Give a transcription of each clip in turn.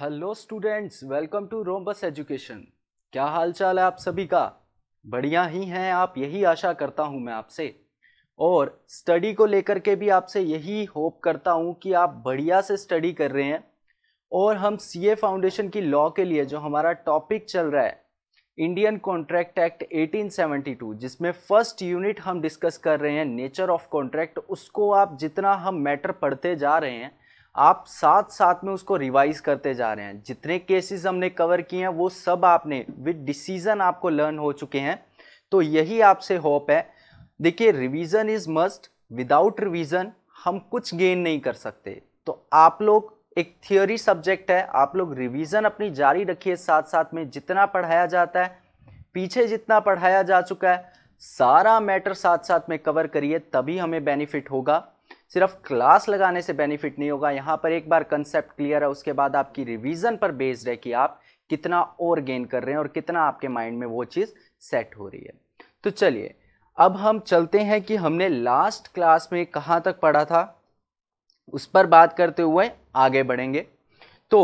Hello students welcome to Rhombus education क्या हाल चाल है आप सभी का बढ़िया ही हैं आप यही आशा करता हूं मैं आपसे और स्टडी को लेकर के भी आपसे यही होप करता हूं कि आप बढ़िया से स्टडी कर रहे हैं और हम सीए फाउंडेशन की लॉ के लिए जो हमारा टॉपिक चल रहा है इंडियन कॉन्ट्रैक्ट एक्ट 1872 जिसमें फर्स्ट यूनिट हम डिस्कस कर रहे हैं नेचर ऑफ कॉन्ट्रैक्ट उसको आप जितना हम मैटर पढ़ते जा रहे हैं आप साथ साथ में उसको रिवाइज करते जा रहे हैं जितने केसेस हमने कवर किए हैं वो सब आपने विद डिसीजन आपको लर्न हो चुके हैं तो यही आपसे होप है देखिए revision is must without revision हम कुछ गेन नहीं कर सकते तो आप लोग एक थियोरी सब्जेक्ट है आप लोग रिवीजन अपनी जारी रखिए साथ साथ में जितना पढ़ाया जाता है पीछे जितना पढ़ाया जा चुका है सारा मैटर साथ साथ में कवर करिए तभी हमें बेनिफिट होगा सिर्फ क्लास लगाने से बेनिफिट नहीं होगा यहाँ पर एक बार कंसेप्ट क्लियर है उसके बाद आपकी रिवीजन पर बेस्ड है कि आप कितना और गेन कर रहे हैं और कितना आपके माइंड में वो चीज़ सेट हो रही है तो चलिए अब हम चलते हैं कि हमने लास्ट क्लास में कहाँ तक पढ़ा था उस पर बात करते हुए आगे बढ़ेंगे तो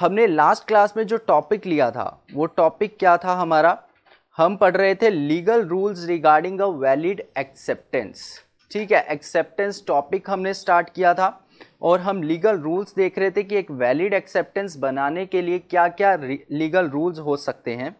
हमने लास्ट क्लास में जो टॉपिक लिया था वो टॉपिक क्या था हमारा हम पढ़ रहे थे legal rules regarding a valid acceptance ठीक है एक्सेप्टेंस टॉपिक हमने स्टार्ट किया था और हम लीगल रूल्स देख रहे थे कि एक वैलिड एक्सेप्टेंस बनाने के लिए क्या क्या लीगल रूल्स हो सकते हैं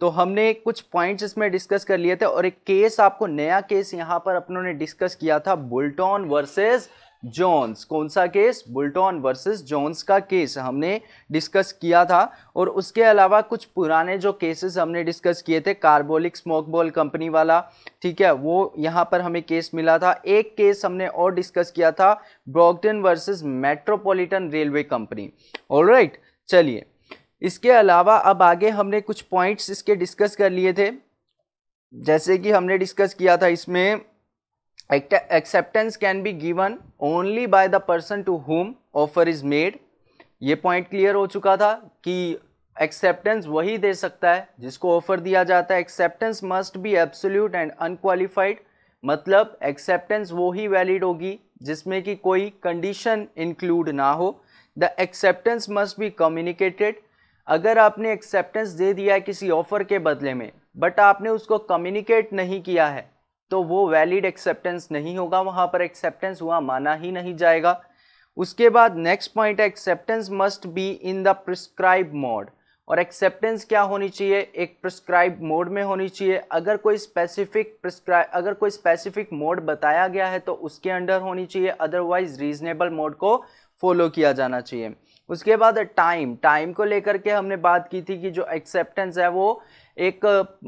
तो हमने कुछ पॉइंट्स इसमें डिस्कस कर लिए थे और एक केस आपको नया केस यहाँ पर अपनों ने डिस्कस किया था बुलटॉन वर्सेस जॉन्स कौन सा केस बुल्टॉन वर्सेस जॉन्स का केस हमने डिस्कस किया था और उसके अलावा कुछ पुराने जो केसेस हमने डिस्कस किए थे कार्बोलिक स्मोक बॉल कंपनी वाला ठीक है वो यहाँ पर हमें केस मिला था एक केस हमने और डिस्कस किया था Brogden versus Metropolitan Railway Company all चलिए इसके अलावा अब आगे हमने कुछ पॉइंट्स इसके डिस्कस कर लिए थे जैसे कि हमने डिस्कस किया था इसमें acceptance can be given only by the person to whom offer is made ये पॉइंट क्लियर हो चुका था कि एक्सेप्टेंस वही दे सकता है जिसको ऑफर दिया जाता है acceptance must be absolute and unqualified मतलब एक्सेप्टेंस वो ही वैलिड होगी जिसमें कि कोई कंडीशन इंक्लूड ना हो the acceptance must be communicated अगर आपने एक्सेप्टेंस दे दिया है किसी ऑफर के बदले में बट आपने उसको कम्युनिकेट नहीं किया है तो वो वैलिड एक्सेप्टेंस नहीं होगा वहाँ पर एक्सेप्टेंस हुआ माना ही नहीं जाएगा उसके बाद नेक्स्ट पॉइंट है acceptance must be in the prescribe mode और एक्सेप्टेंस क्या होनी चाहिए एक प्रिस्क्राइब मोड में होनी चाहिए अगर कोई स्पेसिफिक प्रिस्क्राइब अगर कोई स्पेसिफिक मोड बताया गया है तो उसके अंडर होनी चाहिए अदरवाइज रीजनेबल मोड को फॉलो किया जाना चाहिए उसके बाद टाइम टाइम को लेकर के हमने बात की थी कि जो एक्सेप्टेंस है वो एक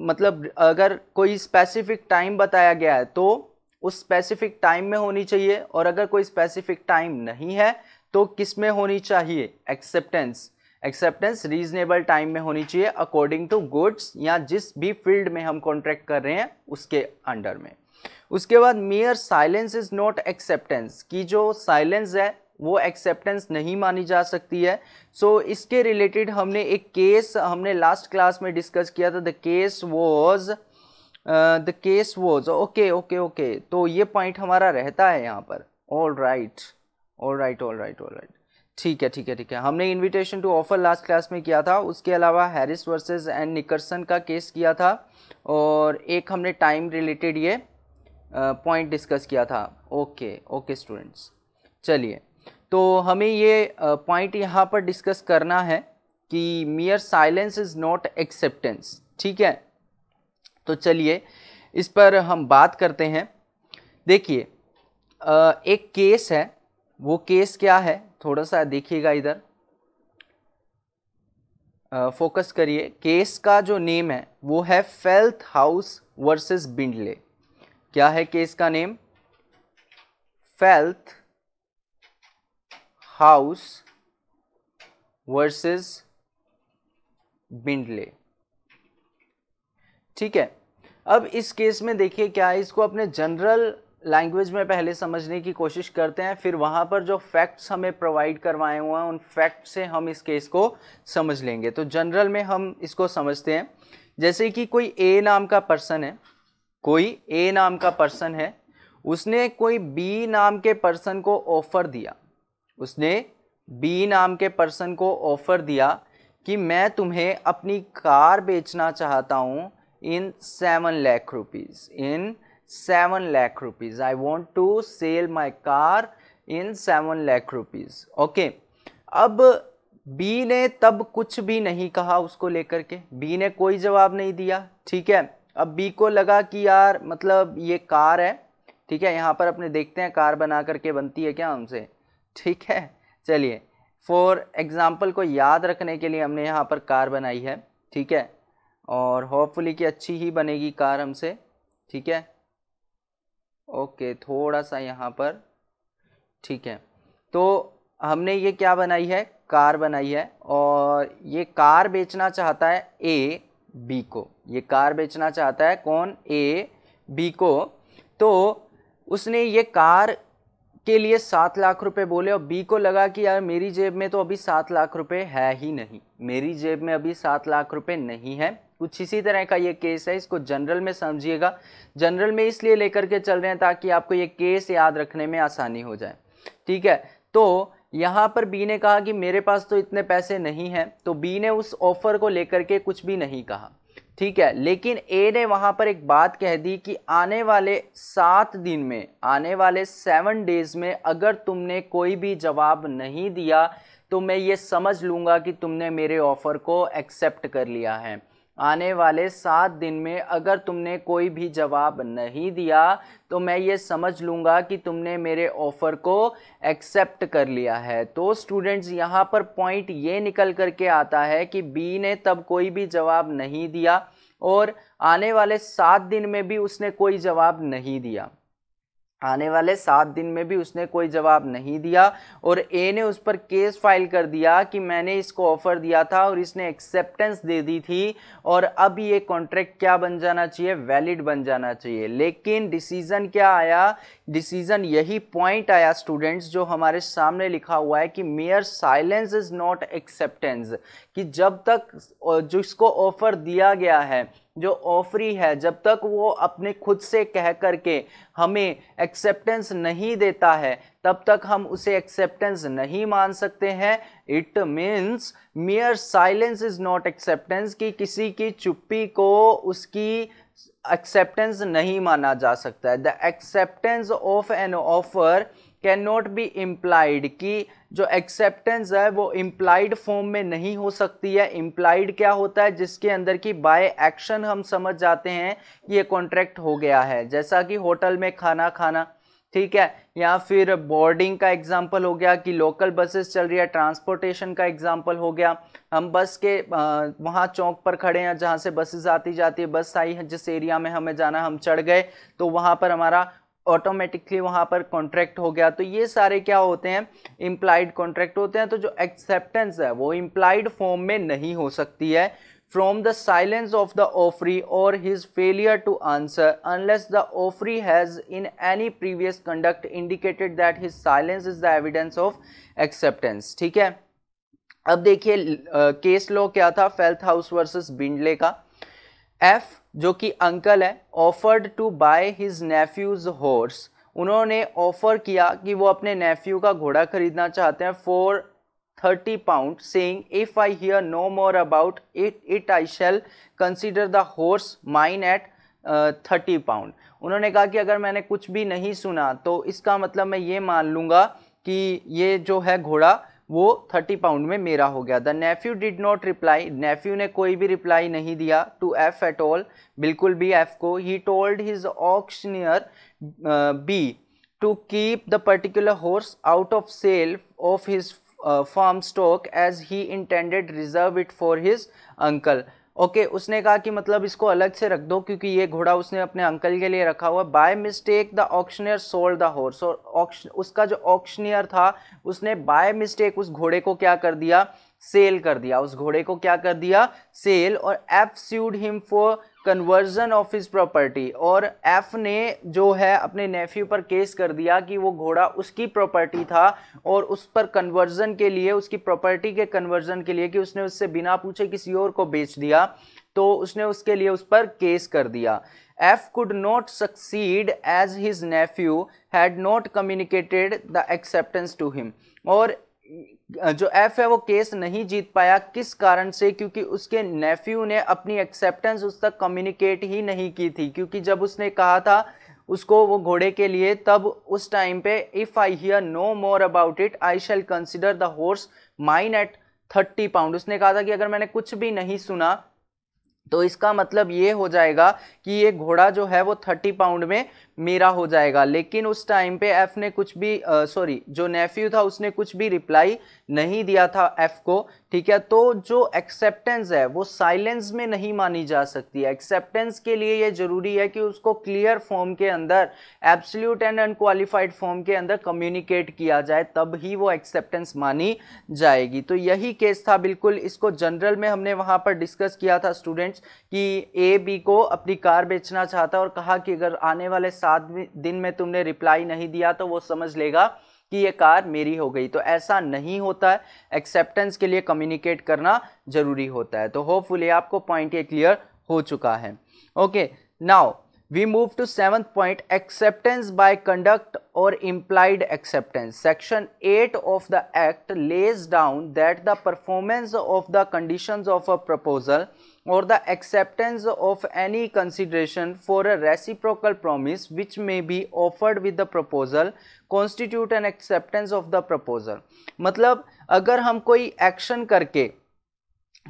मतलब अगर कोई स्पेसिफिक टाइम बताया गया है तो उस स्पेसिफिक टाइम में होनी चाहिए और अगर कोई स्पेसिफिक टाइम नहीं है तो किस में होनी चाहिए एक्सेप्टेंस एक्सेप्टेंस रीजनेबल टाइम में होनी चाहिए अकॉर्डिंग टू गुड्स या जिस भी फील्ड में हम कॉन्ट्रैक्ट कर रहे हैं उसके अंडर में उसके बाद mere silence is not acceptance की जो साइलेंस है वो एक्सेप्टेंस नहीं मानी जा सकती है सो so, इसके रिलेटेड हमने एक केस हमने लास्ट क्लास में डिस्कस किया था the case was the case was okay okay okay तो ये पॉइंट हमारा रहता है यहाँ पर all right all right all right all right ठीक है ठीक है ठीक है हमने invitation to offer last class में किया था उसके अलावा हैरिस वर्सेस एंड निकरसन का केस किया था और एक हमने टाइम रिलेटेड ये पॉइंट uh, डिस्कस किया था ओके ओके स्टूडेंट्स चलिए तो हमें ये पॉइंट यहाँ पर डिस्कस करना है कि mere silence is not acceptance ठीक है तो चलिए इस पर हम बात करते हैं देखिए एक केस है वो केस क्या है थोड़ा सा देखिएगा इधर फोकस करिए केस का जो नेम है वो है फेल्थ हाउस वर्सेस बिंडले क्या है केस का name Felthouse versus Bindley ठीक है अब इस केस में देखिए क्या है इसको अपने जनरल लैंग्वेज में पहले समझने की कोशिश करते हैं फिर वहां पर जो फैक्ट्स हमें प्रोवाइड करवाए हुए हैं उन फैक्ट से हम इस केस को समझ लेंगे तो जनरल में हम इसको समझते हैं जैसे कि कोई ए नाम का पर्सन है कोई ए नाम का पर्सन है उसने कोई बी नाम के पर्सन को ऑफ़र दिया उसने बी नाम के पर्सन को ऑफ़र दिया कि मैं तुम्हें अपनी कार बेचना चाहता हूँ in seven lakh rupees in seven lakh rupees I want to sell my car in seven lakh rupees okay अब बी ने तब कुछ भी नहीं कहा उसको लेकर के बी ने कोई जवाब नहीं दिया ठीक है अब बी को लगा कि यार मतलब ये कार है ठीक है यहाँ पर अपने देखते हैं कार बना करके बनती है क्या हमसे ठीक है चलिए फॉर एग्ज़ाम्पल को याद रखने के लिए हमने यहाँ पर कार बनाई है ठीक है और होपफुली कि अच्छी ही बनेगी कार हमसे ठीक है ओके थोड़ा सा यहाँ पर ठीक है तो हमने ये क्या बनाई है कार बनाई है और ये कार बेचना चाहता है ए बी को ये कार बेचना चाहता है कौन ए बी को तो उसने ये कार के लिए सात लाख रुपए बोले और बी को लगा कि यार मेरी जेब में तो अभी सात लाख रुपए है ही नहीं मेरी जेब में अभी सात लाख रुपए नहीं है कुछ इसी तरह का ये केस है इसको जनरल में समझिएगा जनरल में इसलिए लेकर के चल रहे हैं ताकि आपको ये केस याद रखने में आसानी हो जाए ठीक है तो यहाँ पर बी ने कहा कि मेरे पास तो इतने पैसे नहीं हैं तो बी ने उस ऑफ़र को लेकर के कुछ भी नहीं कहा ठीक है लेकिन ए ने वहाँ पर एक बात कह दी कि आने वाले सात दिन में आने वाले सेवन डेज में अगर तुमने कोई भी जवाब नहीं दिया तो मैं ये समझ लूँगा कि तुमने मेरे ऑफ़र को एक्सेप्ट कर लिया है आने वाले सात दिन में अगर तुमने कोई भी जवाब नहीं दिया तो मैं ये समझ लूँगा कि तुमने मेरे ऑफ़र को एक्सेप्ट कर लिया है तो स्टूडेंट्स यहाँ पर पॉइंट ये निकल कर के आता है कि बी ने तब कोई भी जवाब नहीं दिया और आने वाले सात दिन में भी उसने कोई जवाब नहीं दिया आने वाले सात दिन में भी उसने कोई जवाब नहीं दिया और ए ने उस पर केस फाइल कर दिया कि मैंने इसको ऑफ़र दिया था और इसने एक्सेप्टेंस दे दी थी और अब ये कॉन्ट्रैक्ट क्या बन जाना चाहिए वैलिड बन जाना चाहिए लेकिन डिसीज़न क्या आया डिसीज़न यही पॉइंट आया स्टूडेंट्स जो हमारे सामने लिखा हुआ है कि mere silence is not acceptance कि जब तक जिसको ऑफ़र दिया गया है जो ऑफरी है जब तक वो अपने खुद से कह कर के हमें एक्सेप्टेंस नहीं देता है तब तक हम उसे एक्सेप्टेंस नहीं मान सकते हैं it means mere silence is not acceptance कि किसी की चुप्पी को उसकी एक्सेप्टेंस नहीं माना जा सकता है the acceptance of an offer can not be implied कि जो एक्सेप्टेंस है वो इम्प्लाइड फॉर्म में नहीं हो सकती है इम्प्लाइड क्या होता है जिसके अंदर की बाय एक्शन हम समझ जाते हैं कि ये कॉन्ट्रैक्ट हो गया है जैसा कि होटल में खाना खाना ठीक है या फिर बोर्डिंग का एग्जाम्पल हो गया कि लोकल बसेस चल रही है ट्रांसपोर्टेशन का एग्जाम्पल हो गया हम बस के वहाँ चौक पर खड़े हैं जहाँ से बसेस आती जाती है बस आई है जिस एरिया में हमें जाना हम चढ़ गए तो वहाँ पर हमारा ऑटोमेटिकली वहाँ पर कॉन्ट्रैक्ट हो गया तो ये सारे क्या होते हैं इम्प्लाइड कॉन्ट्रैक्ट होते हैं तो जो एक्सेप्टेंस है वो इम्प्लाइड फॉर्म में नहीं हो सकती है from the silence of the offeree और his failure to answer unless the offeree has in any previous conduct indicated that his silence is the evidence of acceptance ठीक है अब देखिए केस लॉ क्या था फेल्थ हाउस वर्सेस बिंडले का F जो कि अंकल है offered to buy his nephew's horse उन्होंने ऑफर किया कि वो अपने नेफ्यू का घोड़ा खरीदना चाहते हैं for thirty pound saying if I hear no more about it it I shall consider the horse mine at thirty pound उन्होंने कहा कि अगर मैंने कुछ भी नहीं सुना तो इसका मतलब मैं ये मान लूँगा कि ये जो है घोड़ा वो थर्टी पाउंड में मेरा हो गया the nephew did not reply nephew ने कोई भी रिप्लाई नहीं दिया टू एफ एट ऑल बिल्कुल भी एफ को he told his auctioneer B to keep the particular horse out of sale of his farm stock as he intended reserve it for his uncle okay उसने कहा कि मतलब इसको अलग से रख दो क्योंकि ये घोड़ा उसने अपने अंकल के लिए रखा हुआ by mistake the auctioneer sold the horse और उसका जो ऑक्शनियर था उसने बाय मिस्टेक उस घोड़े को क्या कर दिया सेल कर दिया उस घोड़े को क्या कर दिया सेल और F sued him for conversion of his property और एफ ने जो है अपने नेफ्यू पर केस कर दिया कि वो घोड़ा उसकी प्रॉपर्टी था और उस पर कन्वर्जन के लिए उसकी प्रॉपर्टी के कन्वर्जन के लिए कि उसने उससे बिना पूछे किसी और को बेच दिया तो उसने उसके लिए उस पर केस कर दिया F could not succeed as his nephew had not communicated the acceptance to him और जो एफ है वो केस नहीं जीत पाया किस कारण से क्योंकि उसके नेफ्यू ने अपनी एक्सेप्टेंस उस तक कम्युनिकेट ही नहीं की थी क्योंकि जब उसने कहा था उसको वो घोड़े के लिए तब उस टाइम पे if I hear no more about it I shall consider the horse mine at thirty pound उसने कहा था कि अगर मैंने कुछ भी नहीं सुना तो इसका मतलब ये हो जाएगा कि ये घोड़ा जो है वो थर्टी पाउंड में मेरा हो जाएगा लेकिन उस टाइम पे एफ़ ने कुछ भी सॉरी जो नेफ्यू था उसने कुछ भी रिप्लाई नहीं दिया था एफ़ को ठीक है तो जो एक्सेप्टेंस है वो साइलेंस में नहीं मानी जा सकती है एक्सेप्टेंस के लिए ये ज़रूरी है कि उसको क्लियर फॉर्म के अंदर एब्सल्यूट एंड अनक्वालिफाइड फॉर्म के अंदर कम्युनिकेट किया जाए तब ही वो एक्सेप्टेंस मानी जाएगी तो यही केस था बिल्कुल इसको जनरल में हमने वहाँ पर डिस्कस किया था स्टूडेंट्स कि ए बी को अपनी कार बेचना चाहता और कहा कि अगर आने वाले सात दिन में तुमने रिप्लाई नहीं दिया तो वो समझ लेगा कि ये कार मेरी हो गई तो ऐसा नहीं होता है एक्सेप्टेंस के लिए कम्युनिकेट करना जरूरी होता है तो होपफुली आपको पॉइंट ये क्लियर हो चुका है okay now we move to seventh point acceptance by conduct और implied acceptance section eight of the act lays down that the performance of the condition of a proposal or the acceptance of any consideration for a reciprocal promise which may be offered with the proposal constitute an acceptance of the proposal मतलब अगर हम कोई action करके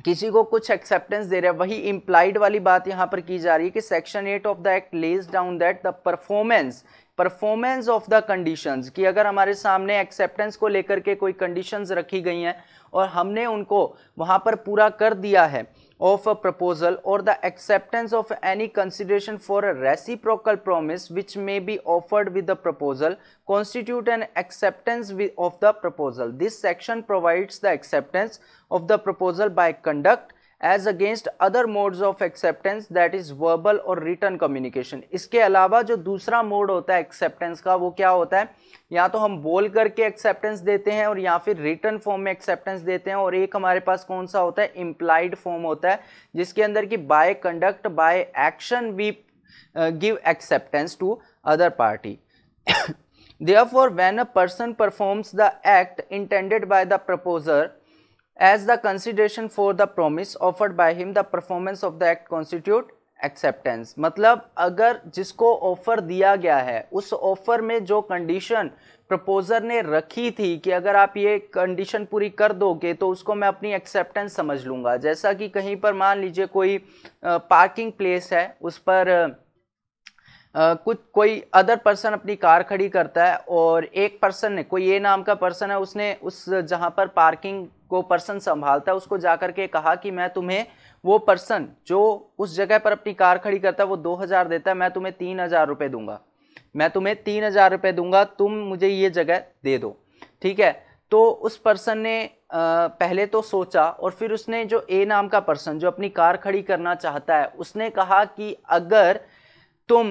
किसी को कुछ acceptance दे रहे हैं वही इम्प्लाइड वाली बात यहाँ पर की जा रही है कि section eight of the act lays down that the performance performance of the conditions कि अगर हमारे सामने एक्सेप्टेंस को लेकर के कोई कंडीशंस रखी गई हैं और हमने उनको वहाँ पर पूरा कर दिया है of a proposal or the acceptance of any consideration for a reciprocal promise which may be offered with the proposal constitute an acceptance of the proposal. This section provides the acceptance of the proposal by conduct as against other modes of acceptance that is verbal और written communication इसके अलावा जो दूसरा mode होता है acceptance का वो क्या होता है या तो हम बोल करके एक्सेप्टेंस देते हैं और या फिर रिटर्न फॉर्म में एक्सेप्टेंस देते हैं और एक हमारे पास कौन सा होता है इम्प्लाइड फॉर्म होता है जिसके अंदर कि by conduct by action we give acceptance to other party therefore when a person performs the act intended by the proposer as the consideration for the promise offered by him the performance of the act constitute acceptance मतलब अगर जिसको offer दिया गया है उस offer में जो condition प्रपोज़र ने रखी थी कि अगर आप ये कंडीशन पूरी कर दोगे तो उसको मैं अपनी एक्सेप्टेंस समझ लूँगा जैसा कि कहीं पर मान लीजिए कोई पार्किंग प्लेस है उस पर कुछ कोई अदर पर्सन अपनी कार खड़ी करता है और एक पर्सन ने कोई ए नाम का पर्सन है उसने उस जहाँ पर पार्किंग को पर्सन संभालता है उसको जा कर के कहा कि मैं तुम्हें वो पर्सन जो उस जगह पर अपनी कार खड़ी करता है वो दो हज़ार देता है मैं तुम्हें तीन हज़ार रुपये दूंगा मैं तुम्हें तीन हज़ार रुपये दूंगा तुम मुझे ये जगह दे दो ठीक है तो उस पर्सन ने पहले तो सोचा और फिर उसने जो ए नाम का पर्सन जो अपनी कार खड़ी करना चाहता है उसने कहा कि अगर तुम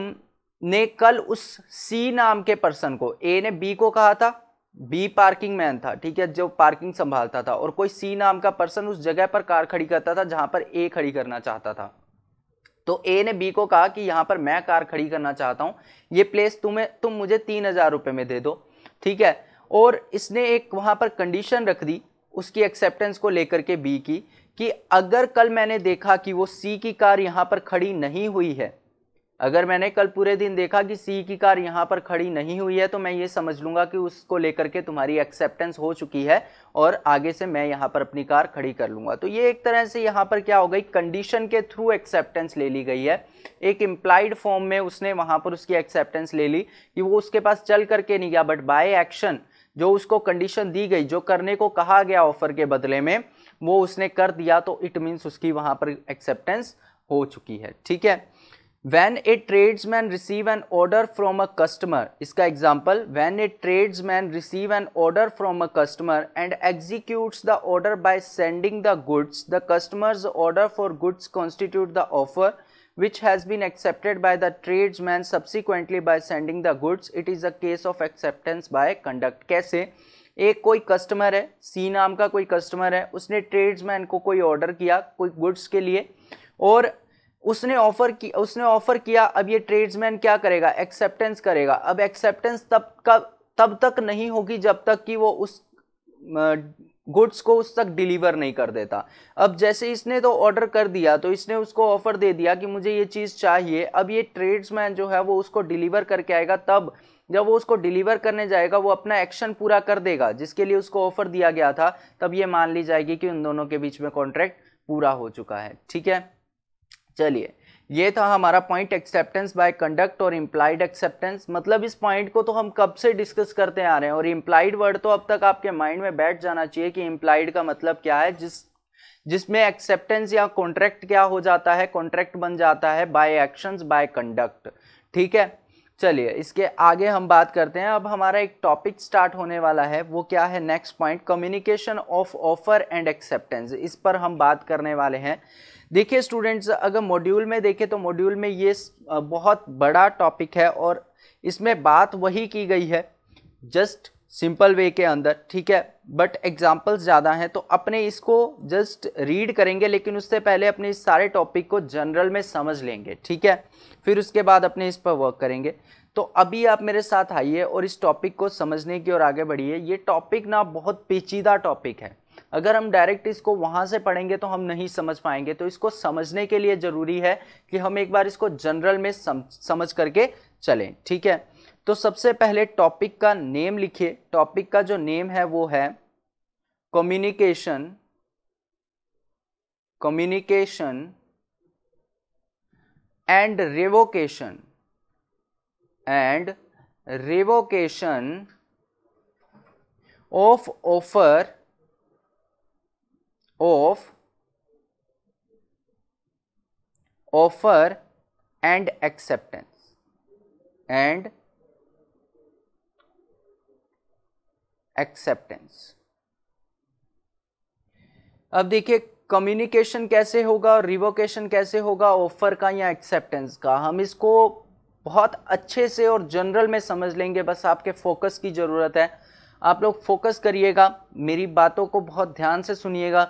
ने कल उस सी नाम के पर्सन को ए ने बी को कहा था बी पार्किंग मैन था ठीक है जो पार्किंग संभालता था और कोई सी नाम का पर्सन उस जगह पर कार खड़ी करता था जहां पर ए खड़ी करना चाहता था तो ए ने बी को कहा कि यहाँ पर मैं कार खड़ी करना चाहता हूँ ये प्लेस तुम्हें तुम मुझे तीन हज़ार रुपये में दे दो ठीक है और इसने एक वहाँ पर कंडीशन रख दी उसकी एक्सेप्टेंस को लेकर के बी की कि अगर कल मैंने देखा कि वो सी की कार यहाँ पर खड़ी नहीं हुई है अगर मैंने कल पूरे दिन देखा कि सी की कार यहाँ पर खड़ी नहीं हुई है तो मैं ये समझ लूँगा कि उसको लेकर के तुम्हारी एक्सेप्टेंस हो चुकी है और आगे से मैं यहाँ पर अपनी कार खड़ी कर लूँगा तो ये एक तरह से यहाँ पर क्या हो गई कंडीशन के थ्रू एक्सेप्टेंस ले ली गई है एक इम्प्लाइड फॉर्म में उसने वहाँ पर उसकी एक्सेप्टेंस ले ली कि वो उसके पास चल करके नहीं गया बट बाय एक्शन जो उसको कंडीशन दी गई जो करने को कहा गया ऑफर के बदले में वो उसने कर दिया तो इट मीन्स उसकी वहाँ पर एक्सेप्टेंस हो चुकी है ठीक है when a tradesman receive an order from a customer इसका example when a tradesman receive an order from a customer and executes the order by sending the goods the customer's order for goods constitute the offer which has been accepted by the tradesman subsequently by sending the goods it is a case of acceptance by conduct कैसे एक कोई customer है सी नाम का कोई customer है उसने trades man को कोई ऑर्डर किया कोई गुड्स के लिए और उसने ऑफर की उसने ऑफर किया अब ये ट्रेड्समैन क्या करेगा एक्सेप्टेंस करेगा अब एक्सेप्टेंस तब कब तब तक नहीं होगी जब तक कि वो उस गुड्स को उस तक डिलीवर नहीं कर देता अब जैसे इसने तो ऑर्डर कर दिया तो इसने उसको ऑफर दे दिया कि मुझे ये चीज़ चाहिए अब ये ट्रेड्समैन जो है वो उसको डिलीवर करके आएगा तब जब वो उसको डिलीवर करने जाएगा वो अपना एक्शन पूरा कर देगा जिसके लिए उसको ऑफर दिया गया था तब ये मान ली जाएगी कि उन दोनों के बीच में कॉन्ट्रैक्ट पूरा हो चुका है ठीक है चलिए ये था हमारा पॉइंट एक्सेप्टेंस बाय कंडक्ट और इम्प्लाइड एक्सेप्टेंस मतलब इस पॉइंट को तो हम कब से डिस्कस करते आ रहे हैं और इम्प्लाइड वर्ड तो अब तक आपके माइंड में बैठ जाना चाहिए कि इम्प्लाइड का मतलब क्या है जिस जिसमें एक्सेप्टेंस या कॉन्ट्रैक्ट क्या हो जाता है कॉन्ट्रैक्ट बन जाता है बाय एक्शंस बाय कंडक्ट ठीक है चलिए इसके आगे हम बात करते हैं अब हमारा एक टॉपिक स्टार्ट होने वाला है वो क्या है next point communication of offer and acceptance इस पर हम बात करने वाले हैं देखिए स्टूडेंट्स अगर मॉड्यूल में देखें तो मॉड्यूल में ये बहुत बड़ा टॉपिक है और इसमें बात वही की गई है जस्ट सिंपल वे के अंदर ठीक है बट एग्जाम्पल्स ज़्यादा हैं तो अपने इसको जस्ट रीड करेंगे लेकिन उससे पहले अपने इस सारे टॉपिक को जनरल में समझ लेंगे ठीक है फिर उसके बाद अपने इस पर वर्क करेंगे तो अभी आप मेरे साथ आइए और इस टॉपिक को समझने की ओर आगे बढ़िए ये टॉपिक ना बहुत पेचीदा टॉपिक है अगर हम डायरेक्ट इसको वहां से पढ़ेंगे तो हम नहीं समझ पाएंगे तो इसको समझने के लिए ज़रूरी है कि हम एक बार इसको जनरल में सम, समझ करके चलें ठीक है तो सबसे पहले टॉपिक का नेम लिखिए टॉपिक का जो नेम है वो है communication communication and revocation and revocation of offer of offer and acceptance and acceptance अब देखिए कम्युनिकेशन कैसे होगा और रिवोकेशन कैसे होगा ऑफर का या एक्सेप्टेंस का हम इसको बहुत अच्छे से और जनरल में समझ लेंगे बस आपके फोकस की ज़रूरत है आप लोग फोकस करिएगा मेरी बातों को बहुत ध्यान से सुनिएगा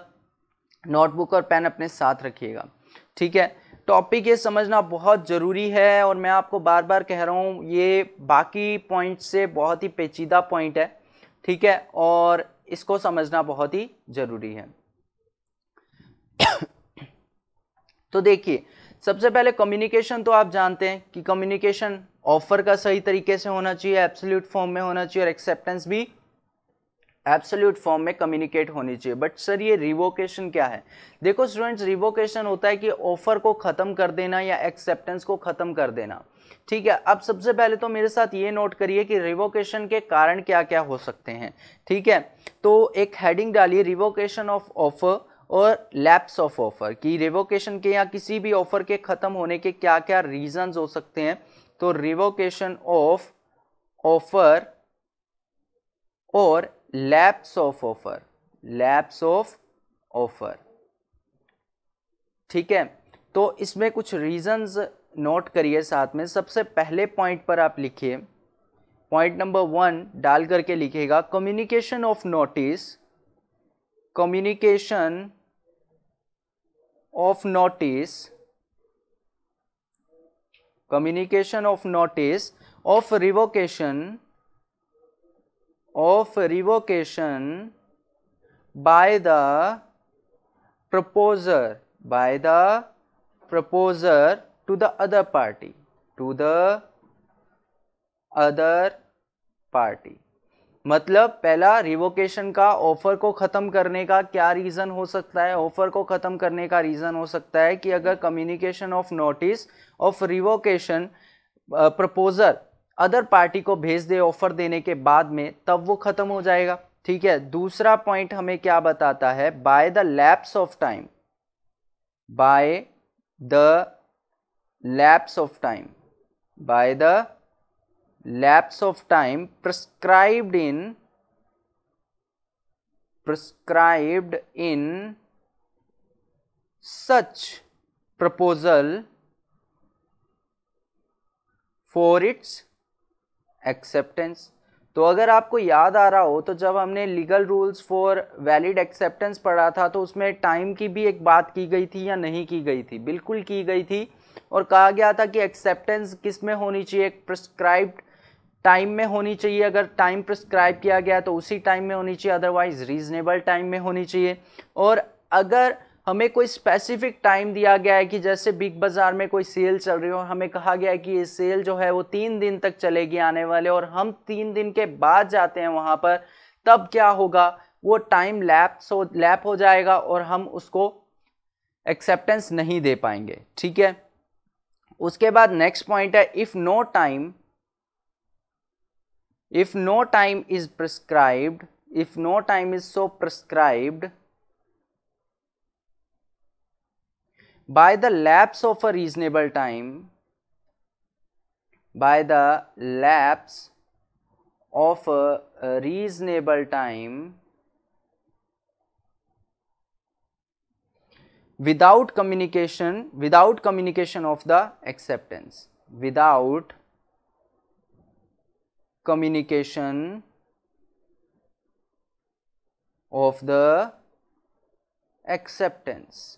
नोटबुक और पेन अपने साथ रखिएगा ठीक है टॉपिक ये समझना बहुत ज़रूरी है और मैं आपको बार बार कह रहा हूँ ये बाकी पॉइंट से बहुत ही पेचीदा पॉइंट है ठीक है और इसको समझना बहुत ही ज़रूरी है तो देखिए सबसे पहले कम्युनिकेशन तो आप जानते हैं कि कम्युनिकेशन ऑफर का सही तरीके से होना चाहिए एब्सोल्यूट फॉर्म में होना चाहिए और एक्सेप्टेंस भी एब्सोल्यूट फॉर्म में कम्युनिकेट होनी चाहिए बट सर ये रिवोकेशन क्या है देखो स्टूडेंट्स रिवोकेशन होता है कि ऑफर को ख़त्म कर देना या एक्सेप्टेंस को ख़त्म कर देना ठीक है अब सबसे पहले तो मेरे साथ ये नोट करिए कि रिवोकेशन के कारण क्या क्या हो सकते हैं ठीक है तो एक हेडिंग डालिए रिवोकेशन ऑफ ऑफर और लैप्स ऑफ ऑफर कि रिवोकेशन के या किसी भी ऑफर के ख़त्म होने के क्या क्या रीजंस हो सकते हैं तो रिवोकेशन ऑफ ऑफर और lapse of offer lapse of offer ठीक है तो इसमें कुछ रीजंस नोट करिए साथ में सबसे पहले पॉइंट पर आप लिखिए पॉइंट नंबर वन डाल करके लिखेगा communication of notice communication of notice communication of notice of revocation of revocation by the proposer by the proposer to the other party to the other party मतलब पहला revocation का offer को ख़त्म करने का क्या रीज़न हो सकता है ऑफर को ख़त्म करने का रीज़न हो सकता है कि अगर communication of notice of revocation proposer other party को भेज दे ऑफर देने के बाद में तब वो ख़त्म हो जाएगा ठीक है दूसरा पॉइंट हमें क्या बताता है by the lapse of time by the lapse of time by the lapse of time prescribed in prescribed in such proposal for its acceptance तो अगर आपको याद आ रहा हो तो जब हमने legal rules for valid acceptance पढ़ा था तो उसमें टाइम की भी एक बात की गई थी या नहीं की गई थी बिल्कुल की गई थी और कहा गया था कि एक्सेप्टेंस किस में होनी चाहिए एक प्रिस्क्राइब टाइम में होनी चाहिए अगर टाइम प्रिस्क्राइब किया गया तो उसी टाइम में होनी चाहिए अदरवाइज रीजनेबल टाइम में होनी चाहिए और अगर हमें कोई स्पेसिफिक टाइम दिया गया है कि जैसे बिग बाज़ार में कोई सेल चल रही हो हमें कहा गया है कि ये सेल जो है वो तीन दिन तक चलेगी आने वाले और हम तीन दिन के बाद जाते हैं वहाँ पर तब क्या होगा वो टाइम लैप्स हो लैप हो जाएगा और हम उसको एक्सेप्टेंस नहीं दे पाएंगे ठीक है उसके बाद नेक्स्ट पॉइंट है if no time if no time is prescribed if no time is so prescribed by the lapse of a reasonable time by the lapse of a, a reasonable time without communication without communication of the acceptance without communication of the acceptance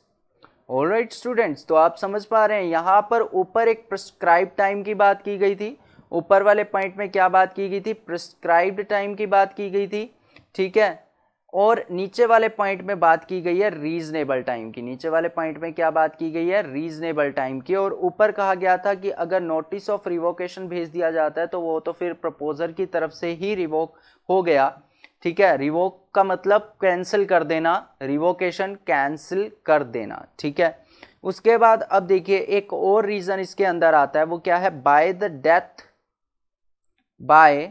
all right students तो आप समझ पा रहे हैं यहाँ पर ऊपर एक प्रिस्क्राइब टाइम की बात की गई थी ऊपर वाले पॉइंट में क्या बात की गई थी प्रिस्क्राइब्ड टाइम की बात की गई थी ठीक है और नीचे वाले पॉइंट में बात की गई है रीजनेबल टाइम की नीचे वाले पॉइंट में क्या बात की गई है रीजनेबल टाइम की और ऊपर कहा गया था कि अगर नोटिस ऑफ रिवोकेशन भेज दिया जाता है तो वो तो फिर प्रपोजर की तरफ से ही रिवोक हो गया ठीक है रिवोक का मतलब कैंसिल कर देना रिवोकेशन कैंसिल कर देना ठीक है उसके बाद अब देखिए एक और रीज़न इसके अंदर आता है वो क्या है by the death by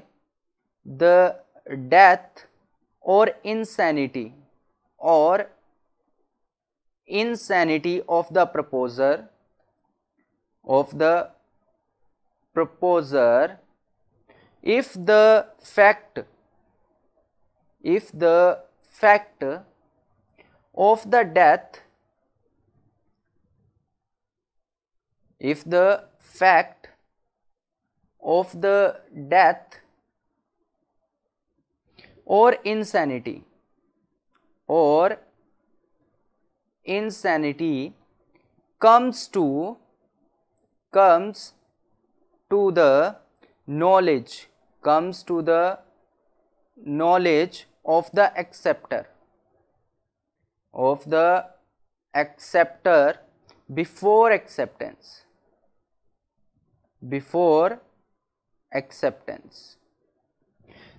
the death और इनसैनिटी और insanity of the proposer of the proposer if the fact if the fact of the death if the fact of the death or insanity or insanity comes to comes to the knowledge comes to the knowledge of the acceptor of the acceptor before acceptance before acceptance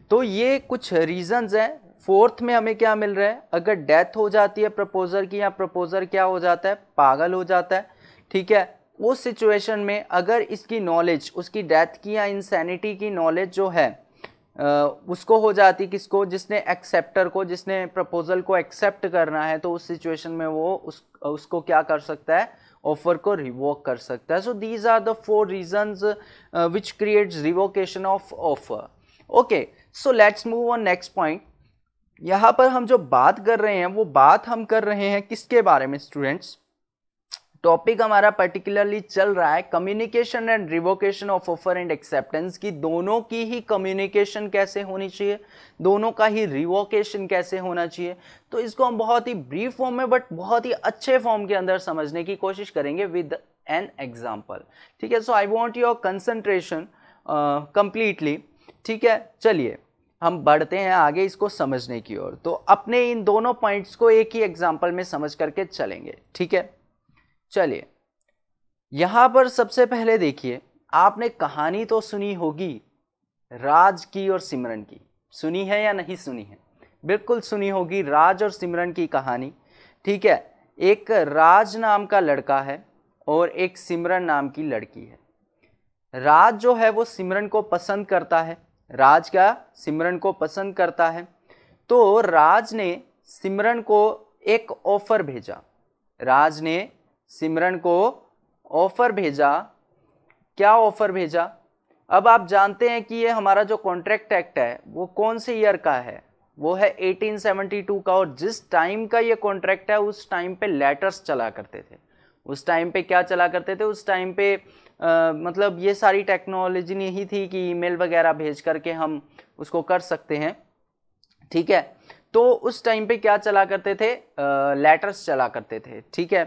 तो ये कुछ reasons हैं fourth में हमें क्या मिल रहा है अगर डेथ हो जाती है प्रपोजर की या प्रपोजर क्या हो जाता है पागल हो जाता है ठीक है उस सिचुएशन में अगर इसकी नॉलेज उसकी डेथ की या इंसैनिटी की नॉलेज जो है उसको हो जाती किसको जिसने एक्सेप्टर को जिसने प्रपोजल को एक्सेप्ट करना है तो उस सिचुएशन में वो उस उसको क्या कर सकता है ऑफर को रिवोक कर सकता है so these are the four reasons which creates revocation of offer okay so let's move on next point यहाँ पर हम जो बात कर रहे हैं वो बात हम कर रहे हैं किसके बारे में स्टूडेंट्स टॉपिक हमारा पर्टिकुलरली चल रहा है communication and revocation of offer and acceptance की दोनों की ही कम्युनिकेशन कैसे होनी चाहिए दोनों का ही रिवोकेशन कैसे होना चाहिए तो इसको हम बहुत ही ब्रीफ फॉर्म में बट बहुत ही अच्छे फॉर्म के अंदर समझने की कोशिश करेंगे विद एन एग्जाम्पल ठीक है so I want your concentration completely ठीक है चलिए हम बढ़ते हैं आगे इसको समझने की ओर तो अपने इन दोनों पॉइंट्स को एक ही एग्जाम्पल में समझ करके चलेंगे ठीक है चलिए यहाँ पर सबसे पहले देखिए आपने कहानी तो सुनी होगी राज की और सिमरन की सुनी है या नहीं सुनी है बिल्कुल सुनी होगी राज और सिमरन की कहानी ठीक है एक राज नाम का लड़का है और एक सिमरन नाम की लड़की है राज जो है वो सिमरन को पसंद करता है राज का सिमरन को पसंद करता है तो राज ने सिमरन को एक ऑफ़र भेजा राज ने सिमरन को ऑफ़र भेजा क्या ऑफ़र भेजा अब आप जानते हैं कि ये हमारा जो कॉन्ट्रैक्ट एक्ट है वो कौन से ईयर का है वो है 1872 का और जिस टाइम का ये कॉन्ट्रैक्ट है उस टाइम पे लेटर्स चला करते थे उस टाइम पे क्या चला करते थे उस टाइम पे आ, मतलब ये सारी टेक्नोलॉजी नहीं थी कि ईमेल वगैरह भेज करके हम उसको कर सकते हैं ठीक है तो उस टाइम पे क्या चला करते थे लेटर्स चला करते थे ठीक है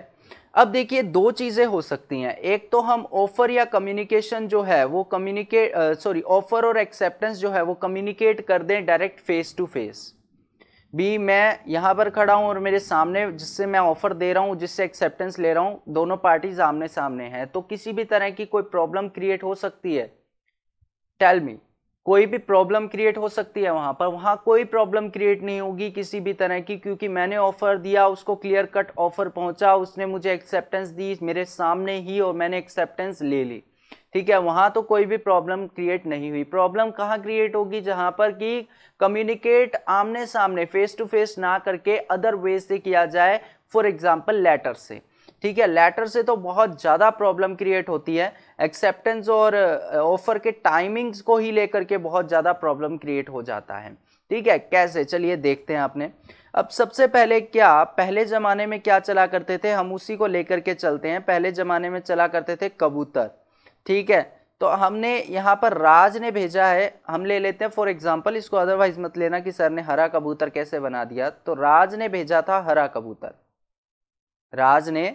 अब देखिए दो चीज़ें हो सकती हैं एक तो हम ऑफ़र या कम्युनिकेशन जो है वो कम्युनिकेट सॉरी ऑफ़र और एक्सेप्टेंस जो है वो कम्युनिकेट कर दें डायरेक्ट फेस टू फेस भी मैं यहाँ पर खड़ा हूँ और मेरे सामने जिससे मैं ऑफ़र दे रहा हूँ जिससे एक्सेप्टेंस ले रहा हूँ दोनों पार्टीज आमने सामने हैं तो किसी भी तरह की कोई प्रॉब्लम क्रिएट हो सकती है टेल मी कोई भी प्रॉब्लम क्रिएट हो सकती है वहाँ पर वहाँ कोई प्रॉब्लम क्रिएट नहीं होगी किसी भी तरह की क्योंकि मैंने ऑफ़र दिया उसको क्लियर कट ऑफ़र पहुँचा उसने मुझे एक्सेप्टेंस दी मेरे सामने ही और मैंने एक्सेप्टेंस ले ली ठीक है वहाँ तो कोई भी प्रॉब्लम क्रिएट नहीं हुई प्रॉब्लम कहाँ क्रिएट होगी जहाँ पर कि कम्युनिकेट आमने सामने फेस टू फेस ना करके अदर वे से किया जाए फॉर एग्जाम्पल लेटर से ठीक है लेटर से तो बहुत ज़्यादा प्रॉब्लम क्रिएट होती है एक्सेप्टेंस और ऑफर uh, के टाइमिंग्स को ही लेकर के बहुत ज़्यादा प्रॉब्लम क्रिएट हो जाता है ठीक है कैसे चलिए देखते हैं आपने अब सबसे पहले क्या पहले ज़माने में क्या चला करते थे हम उसी को लेकर के चलते हैं पहले ज़माने में चला करते थे कबूतर ठीक है तो हमने यहाँ पर राज ने भेजा है हम ले लेते हैं फॉर एग्जाम्पल इसको अदरवाइज मत लेना कि सर ने हरा कबूतर कैसे बना दिया तो राज ने भेजा था हरा कबूतर राज ने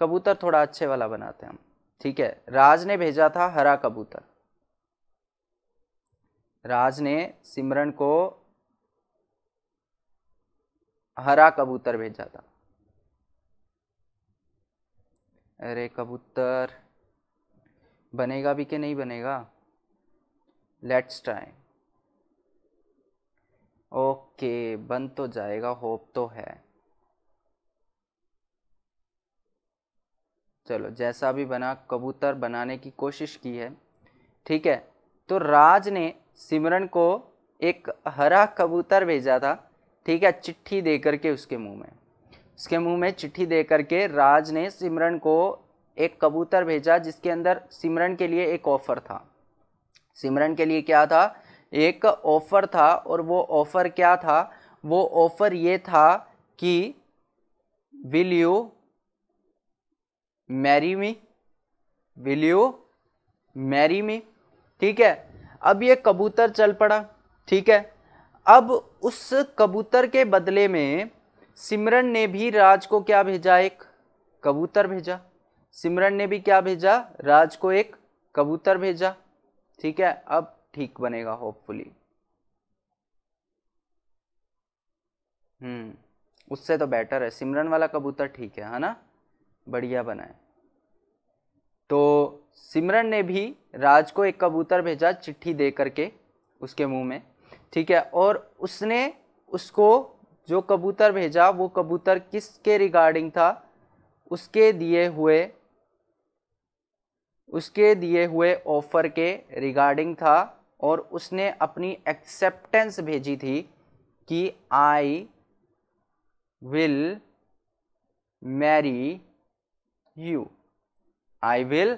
कबूतर थोड़ा अच्छे वाला बनाते हैं हम ठीक है राज ने भेजा था हरा कबूतर राज ने सिमरन को हरा कबूतर भेजा था अरे कबूतर बनेगा भी कि नहीं बनेगा लेट्स ट्राई ओके बन तो जाएगा होप तो है चलो जैसा भी बना कबूतर बनाने की कोशिश की है ठीक है तो राज ने सिमरन को एक हरा कबूतर भेजा था ठीक है चिट्ठी दे करके उसके मुंह में उसके मुंह में चिट्ठी दे करके राज ने सिमरन को एक कबूतर भेजा जिसके अंदर सिमरन के लिए एक ऑफ़र था सिमरन के लिए क्या था एक ऑफ़र था और वो ऑफ़र क्या था वो ऑफ़र ये था कि will you marry me will you marry me ठीक है अब ये कबूतर चल पड़ा ठीक है अब उस कबूतर के बदले में सिमरन ने भी राज को क्या भेजा एक कबूतर भेजा सिमरन ने भी क्या भेजा राज को एक कबूतर भेजा ठीक है अब ठीक बनेगा होपफुली हम्म उससे तो बेटर है सिमरन वाला कबूतर ठीक है है ना बढ़िया बनाए तो सिमरन ने भी राज को एक कबूतर भेजा चिट्ठी दे करके उसके मुंह में ठीक है और उसने उसको जो कबूतर भेजा वो कबूतर किसके रिगार्डिंग था उसके दिए हुए उसके दिए हुए ऑफ़र के रिगार्डिंग था और उसने अपनी एक्सेप्टेंस भेजी थी कि I will marry you I will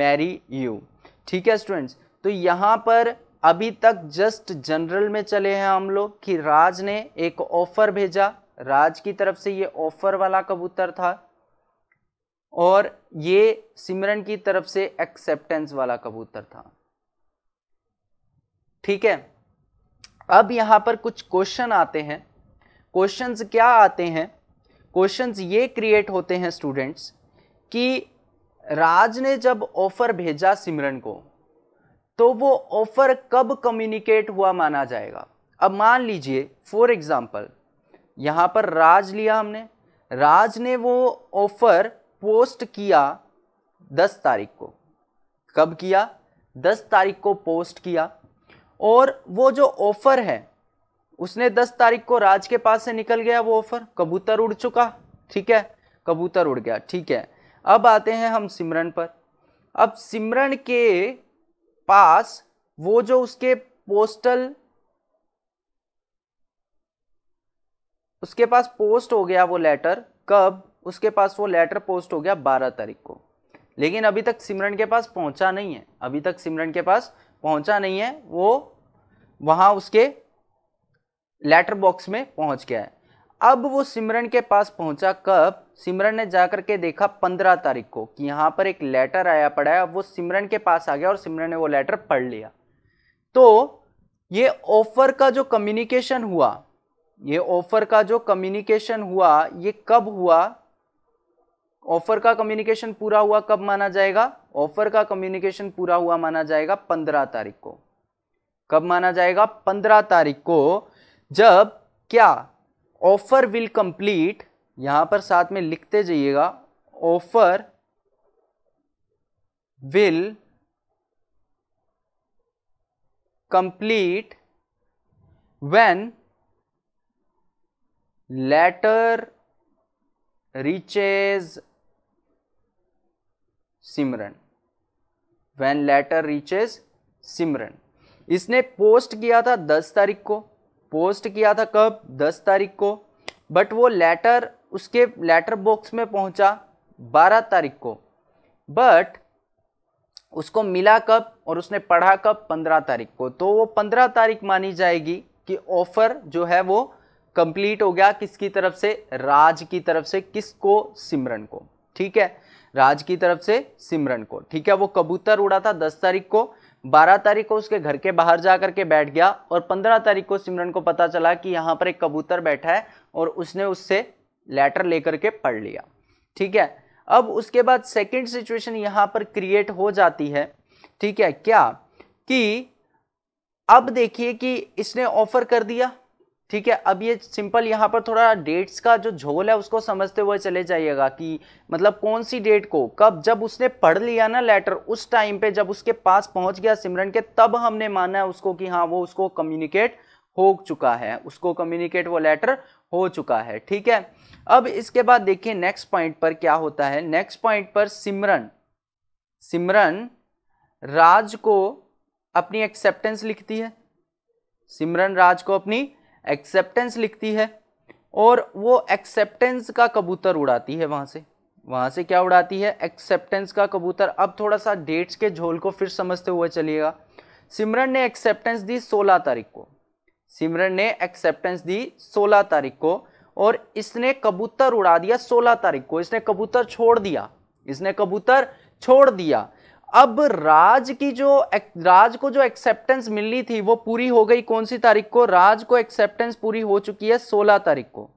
marry you ठीक है स्टूडेंट्स तो यहाँ पर अभी तक जस्ट जनरल में चले हैं हम लोग कि राज ने एक ऑफर भेजा राज की तरफ से ये ऑफर वाला कबूतर था और ये सिमरन की तरफ से एक्सेप्टेंस वाला कबूतर था ठीक है अब यहां पर कुछ क्वेश्चन आते हैं क्वेश्चंस क्या आते हैं क्वेश्चंस ये क्रिएट होते हैं स्टूडेंट्स कि राज ने जब ऑफर भेजा सिमरन को तो वो ऑफर कब कम्युनिकेट हुआ माना जाएगा अब मान लीजिए फॉर एग्जाम्पल यहाँ पर राज लिया हमने राज ने वो ऑफर पोस्ट किया दस तारीख को कब किया दस तारीख को पोस्ट किया और वो जो ऑफर है उसने दस तारीख को राज के पास से निकल गया वो ऑफर कबूतर उड़ चुका ठीक है कबूतर उड़ गया ठीक है अब आते हैं हम सिमरन पर अब सिमरन के पास वो जो उसके पोस्टल उसके पास पोस्ट हो गया वो लेटर कब उसके पास वो लेटर पोस्ट हो गया बारह तारीख को लेकिन अभी तक सिमरन के पास पहुंचा नहीं है अभी तक सिमरन के पास पहुंचा नहीं है वो वहाँ उसके लेटर बॉक्स में पहुंच गया है अब वो सिमरन के पास पहुंचा कब सिमरन ने जाकर के देखा पंद्रह तारीख को कि यहाँ पर एक लेटर आया पड़ा है अब वो सिमरन के पास आ गया और सिमरन ने वो लेटर पढ़ लिया तो ये ऑफर का जो कम्युनिकेशन हुआ ये ऑफर का जो कम्युनिकेशन हुआ ये कब हुआ ऑफर का कम्युनिकेशन पूरा हुआ कब माना जाएगा ऑफर का कम्युनिकेशन पूरा हुआ माना जाएगा पंद्रह तारीख को कब माना जाएगा पंद्रह तारीख को जब क्या ऑफर विल कंप्लीट यहां पर साथ में लिखते जाइएगा offer will complete when letter reaches Simran when letter reaches Simran इसने पोस्ट किया था 10 तारीख को पोस्ट किया था कब दस तारीख को बट वो लेटर उसके लेटर बॉक्स में पहुंचा बारह तारीख को बट उसको मिला कब और उसने पढ़ा कब पंद्रह तारीख को तो वो पंद्रह तारीख मानी जाएगी कि ऑफर जो है वो कंप्लीट हो गया किसकी तरफ से राज की तरफ से किसको सिमरन को ठीक है राज की तरफ से सिमरन को ठीक है वो कबूतर उड़ा था दस तारीख को बारह तारीख को उसके घर के बाहर जा करके बैठ गया और पंद्रह तारीख को सिमरन को पता चला कि यहाँ पर एक कबूतर बैठा है और उसने उससे लेटर लेकर के पढ़ लिया ठीक है अब उसके बाद सेकंड सिचुएशन यहाँ पर क्रिएट हो जाती है ठीक है क्या कि अब देखिए कि इसने ऑफर कर दिया ठीक है अब ये सिंपल यहाँ पर थोड़ा डेट्स का जो झोल है उसको समझते हुए चले जाइएगा कि मतलब कौन सी डेट को कब जब उसने पढ़ लिया ना लेटर उस टाइम पे जब उसके पास पहुँच गया सिमरन के तब हमने माना है उसको कि हाँ वो उसको कम्युनिकेट हो चुका है उसको कम्युनिकेट वो लेटर हो चुका है ठीक है अब इसके बाद देखिए नेक्स्ट पॉइंट पर क्या होता है नेक्स्ट पॉइंट पर सिमरन सिमरन राज को अपनी एक्सेप्टेंस लिखती है सिमरन राज को अपनी एक्सेप्टेंस लिखती है और वो एक्सेप्टेंस का कबूतर उड़ाती है वहाँ से वहाँ से क्या उड़ाती है एक्सेप्टेंस का कबूतर अब थोड़ा सा डेट्स के झोल को फिर समझते हुए चलिएगा सिमरन ने एक्सेप्टेंस दी सोलह तारीख को सिमरन ने एक्सेप्टेंस दी सोलह तारीख को और इसने कबूतर उड़ा दिया सोलह तारीख को इसने कबूतर छोड़ दिया इसने कबूतर छोड़ दिया अब राज की जो राज को जो एक्सेप्टेंस मिलनी थी वो पूरी हो गई कौन सी तारीख को राज को एक्सेप्टेंस पूरी हो चुकी है सोलह तारीख को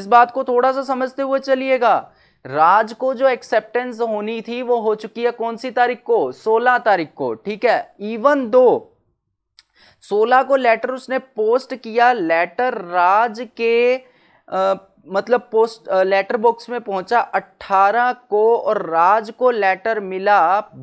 इस बात को थोड़ा सा समझते हुए चलिएगा राज को जो एक्सेप्टेंस होनी थी वो हो चुकी है कौन सी तारीख को सोलह तारीख को ठीक है इवन दो सोलह को लेटर उसने पोस्ट किया लेटर राज के आ, मतलब पोस्ट लेटर बॉक्स में पहुंचा 18 को और राज को लेटर मिला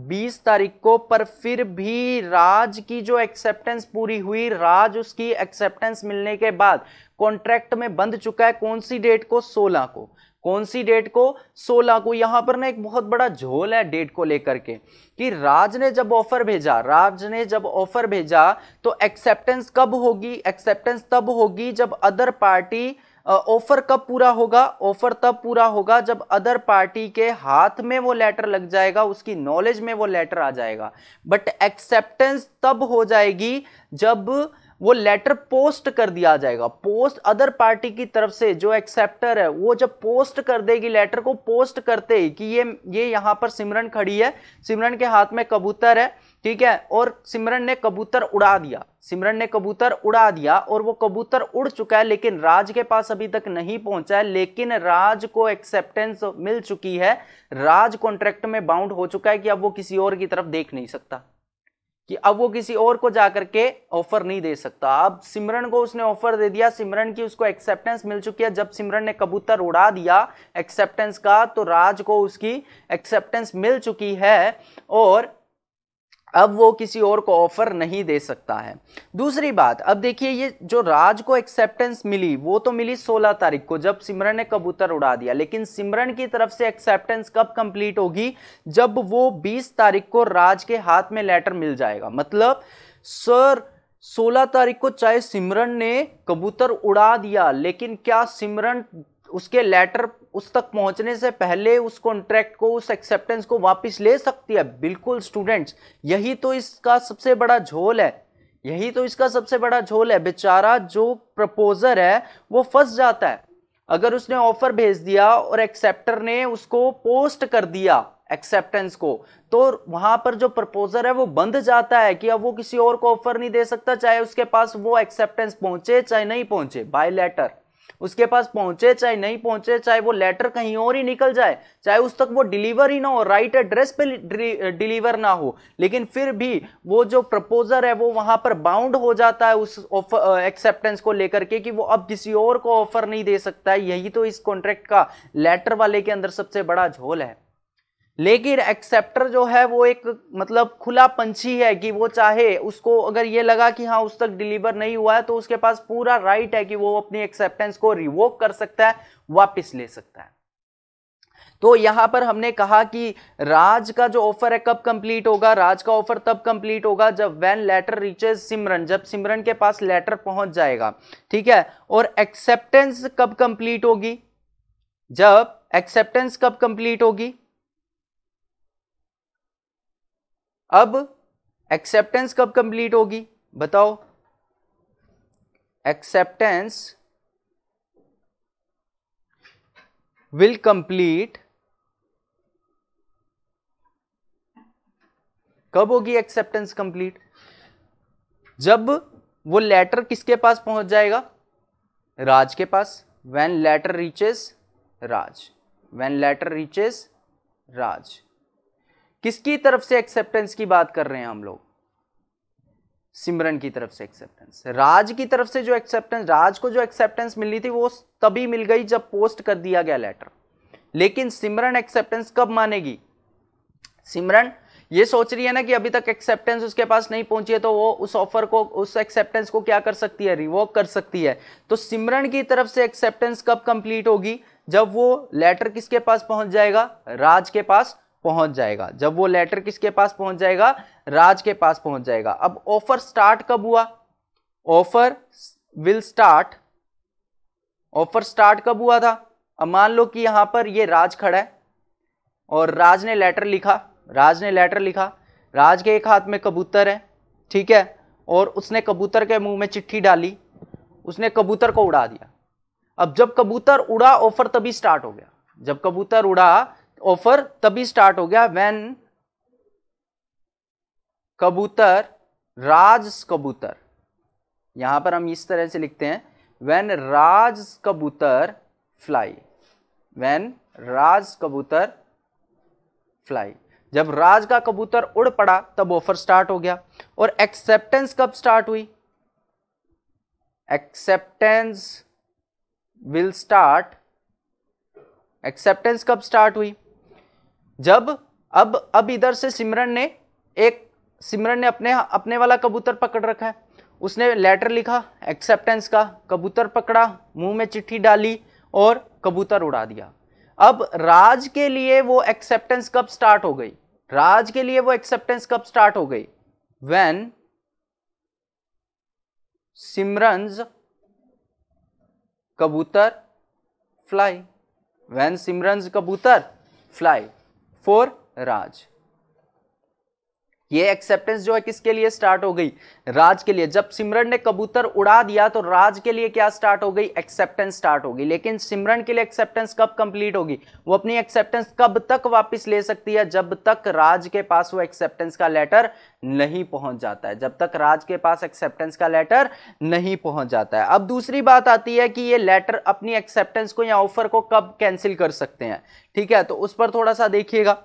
20 तारीख को पर फिर भी राज की जो एक्सेप्टेंस पूरी हुई राज उसकी एक्सेप्टेंस मिलने के बाद कॉन्ट्रैक्ट में बंध चुका है कौन सी डेट को 16 को कौन सी डेट को 16 को यहाँ पर ना एक बहुत बड़ा झोल है डेट को लेकर के कि राज ने जब ऑफर भेजा राज ने जब ऑफर भेजा तो एक्सेप्टेंस कब होगी एक्सेप्टेंस तब होगी जब अदर पार्टी ऑफर कब पूरा होगा ऑफर तब पूरा होगा जब अदर पार्टी के हाथ में वो लेटर लग जाएगा उसकी नॉलेज में वो लेटर आ जाएगा बट एक्सेप्टेंस तब हो जाएगी जब वो लेटर पोस्ट कर दिया जाएगा पोस्ट अदर पार्टी की तरफ से जो एक्सेप्टर है वो जब पोस्ट कर देगी लेटर को पोस्ट करते ही कि ये ये यहाँ पर सिमरन खड़ी है सिमरन के हाथ में कबूतर है ठीक है और सिमरन ने कबूतर उड़ा दिया सिमरन ने कबूतर उड़ा दिया और वो कबूतर उड़ चुका है लेकिन राज के पास अभी तक नहीं पहुंचा है लेकिन राज को एक्सेप्टेंस मिल चुकी है राज कॉन्ट्रैक्ट में बाउंड हो चुका है कि अब वो किसी और की तरफ देख नहीं सकता कि अब वो किसी और को जाकर के ऑफर नहीं दे सकता अब सिमरन को उसने ऑफर दे दिया सिमरन की उसको एक्सेप्टेंस मिल चुकी है जब सिमरन ने कबूतर उड़ा दिया एक्सेप्टेंस का तो राज को उसकी एक्सेप्टेंस मिल चुकी है और अब वो किसी और को ऑफर नहीं दे सकता है दूसरी बात अब देखिए ये जो राज को एक्सेप्टेंस मिली वो तो मिली 16 तारीख को जब सिमरन ने कबूतर उड़ा दिया लेकिन सिमरन की तरफ से एक्सेप्टेंस कब कंप्लीट होगी जब वो 20 तारीख को राज के हाथ में लेटर मिल जाएगा मतलब सर 16 तारीख को चाहे सिमरन ने कबूतर उड़ा दिया लेकिन क्या सिमरन उसके लेटर उस तक पहुंचने से पहले उस कॉन्ट्रैक्ट को उस एक्सेप्टेंस को वापस ले सकती है बिल्कुल स्टूडेंट्स यही तो इसका सबसे बड़ा झोल है यही तो इसका सबसे बड़ा झोल है बेचारा जो प्रपोजर है वो फंस जाता है अगर उसने ऑफर भेज दिया और एक्सेप्टर ने उसको पोस्ट कर दिया एक्सेप्टेंस को तो वहां पर जो प्रपोजर है वो बंद जाता है कि अब वो किसी और को ऑफर नहीं दे सकता चाहे उसके पास वो एक्सेप्टेंस पहुंचे चाहे नहीं पहुंचे बाय लेटर उसके पास पहुंचे चाहे नहीं पहुंचे चाहे वो लेटर कहीं और ही निकल जाए चाहे उस तक वो डिलीवर ही ना हो राइट एड्रेस पे डिलीवर ना हो लेकिन फिर भी वो जो प्रपोजर है वो वहां पर बाउंड हो जाता है उस ऑफर एक्सेप्टेंस को लेकर के कि वो अब किसी और को ऑफर नहीं दे सकता है यही तो इस कॉन्ट्रैक्ट का लेटर वाले के अंदर सबसे बड़ा झोल है लेकिन एक्सेप्टर जो है वो एक मतलब खुला पंछी है कि वो चाहे उसको अगर ये लगा कि हाँ उस तक डिलीवर नहीं हुआ है तो उसके पास पूरा राइट है कि वो अपनी एक्सेप्टेंस को रिवोक कर सकता है वापस ले सकता है तो यहां पर हमने कहा कि राज का जो ऑफर है कब कंप्लीट होगा राज का ऑफर तब कंप्लीट होगा जब वैन लेटर रीचेज सिमरन जब सिमरन के पास लेटर पहुंच जाएगा ठीक है और एक्सेप्टेंस कब कंप्लीट होगी जब एक्सेप्टेंस कब कंप्लीट होगी अब एक्सेप्टेंस कब कंप्लीट होगी बताओ एक्सेप्टेंस विल कंप्लीट कब होगी एक्सेप्टेंस कंप्लीट जब वो लेटर किसके पास पहुंच जाएगा राज के पास when letter reaches Raj when letter reaches Raj किसकी तरफ से एक्सेप्टेंस की बात कर रहे हैं हम लोग सिमरन की तरफ से एक्सेप्टेंस राज की तरफ से जो एक्सेप्टेंस राज को जो एक्सेप्टेंस मिली थी वो तभी मिल गई जब पोस्ट कर दिया गया लेटर लेकिन सिमरन एक्सेप्टेंस कब मानेगी सिमरन ये सोच रही है ना कि अभी तक एक्सेप्टेंस उसके पास नहीं पहुंची है तो वो उस ऑफर को उस एक्सेप्टेंस को क्या कर सकती है रिवॉक कर सकती है तो सिमरन की तरफ से एक्सेप्टेंस कब कंप्लीट होगी जब वो लेटर किसके पास पहुंच जाएगा राज के पास पहुंच जाएगा जब वो लेटर किसके पास पहुंच जाएगा राज के पास पहुंच जाएगा अब ऑफर स्टार्ट कब हुआ offer will start offer start कब हुआ था अब मान लो कि यहां पर ये राज खड़ा है और राज ने लेटर लिखा राज ने लेटर लिखा राज के एक हाथ में कबूतर है ठीक है और उसने कबूतर के मुंह में चिट्ठी डाली उसने कबूतर को उड़ा दिया अब जब कबूतर उड़ा ऑफर तभी स्टार्ट हो गया जब कबूतर उड़ा ऑफर तभी स्टार्ट हो गया व्हेन कबूतर राज कबूतर यहां पर हम इस तरह से लिखते हैं व्हेन राज कबूतर फ्लाई व्हेन राज कबूतर फ्लाई जब राज का कबूतर उड़ पड़ा तब ऑफर स्टार्ट हो गया और एक्सेप्टेंस कब स्टार्ट हुई एक्सेप्टेंस विल स्टार्ट एक्सेप्टेंस कब स्टार्ट हुई जब अब अब इधर से सिमरन ने एक सिमरन ने अपने अपने वाला कबूतर पकड़ रखा है उसने लेटर लिखा एक्सेप्टेंस का कबूतर पकड़ा मुंह में चिट्ठी डाली और कबूतर उड़ा दिया अब राज के लिए वो एक्सेप्टेंस कब स्टार्ट हो गई राज के लिए वो एक्सेप्टेंस कब स्टार्ट हो गई वेन simran's कबूतर फ्लाई वेन simran's कबूतर फ्लाई for Raj. ये एक्सेप्टेंस जो है किसके लिए स्टार्ट हो गई राज के लिए जब सिमरन ने कबूतर उड़ा दिया तो राज के लिए क्या स्टार्ट हो गई एक्सेप्टेंस स्टार्ट होगी लेकिन सिमरन के लिए एक्सेप्टेंस कब कंप्लीट होगी वो अपनी एक्सेप्टेंस कब तक वापस ले सकती है जब तक राज के पास वो एक्सेप्टेंस का लेटर नहीं पहुंच जाता है जब तक राज के पास एक्सेप्टेंस का लेटर नहीं पहुंच जाता है अब दूसरी बात आती है कि ये लेटर अपनी एक्सेप्टेंस को या ऑफर को कब कैंसिल कर सकते हैं ठीक है तो उस पर थोड़ा सा देखिएगा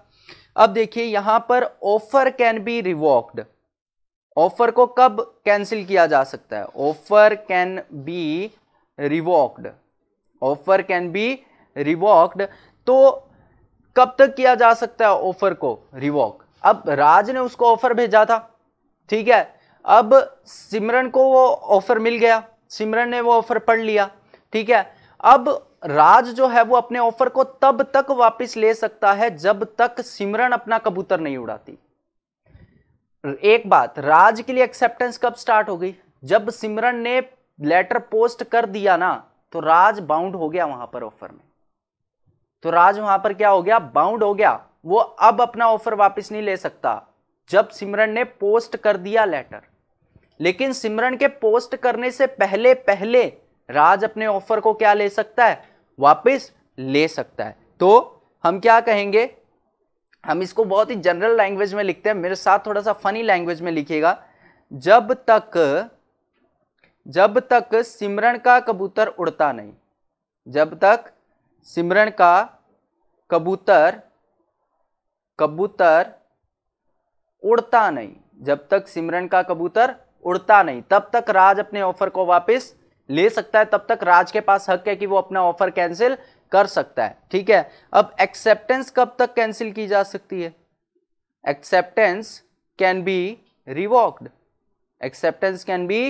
अब देखिए यहां पर offer can be revoked offer को कब कैंसिल किया जा सकता है offer can be revoked offer can be revoked तो कब तक किया जा सकता है ऑफर को रिवॉक अब राज ने उसको ऑफर भेजा था ठीक है अब सिमरन को वो ऑफर मिल गया सिमरन ने वो ऑफर पढ़ लिया ठीक है अब राज जो है वो अपने ऑफर को तब तक वापस ले सकता है जब तक सिमरन अपना कबूतर नहीं उड़ाती एक बात राज के लिए एक्सेप्टेंस कब स्टार्ट हो गई जब सिमरन ने लेटर पोस्ट कर दिया ना तो राज बाउंड हो गया वहां पर ऑफर में तो राज वहां पर क्या हो गया बाउंड हो गया वो अब अपना ऑफर वापस नहीं ले सकता जब सिमरन ने पोस्ट कर दिया लेटर लेकिन सिमरन के पोस्ट करने से पहले पहले राज अपने ऑफर को क्या ले सकता है वापस ले सकता है तो हम क्या कहेंगे हम इसको बहुत ही जनरल लैंग्वेज में लिखते हैं मेरे साथ थोड़ा सा फनी लैंग्वेज में लिखिएगा जब तक जब तक सिमरन का कबूतर उड़ता नहीं जब तक सिमरन का कबूतर कबूतर उड़ता नहीं जब तक सिमरन का कबूतर उड़ता नहीं तब तक राज अपने ऑफर को वापस ले सकता है तब तक राज के पास हक है कि वो अपना ऑफर कैंसिल कर सकता है ठीक है अब एक्सेप्टेंस कब तक कैंसिल की जा सकती है acceptance can be revoked acceptance can be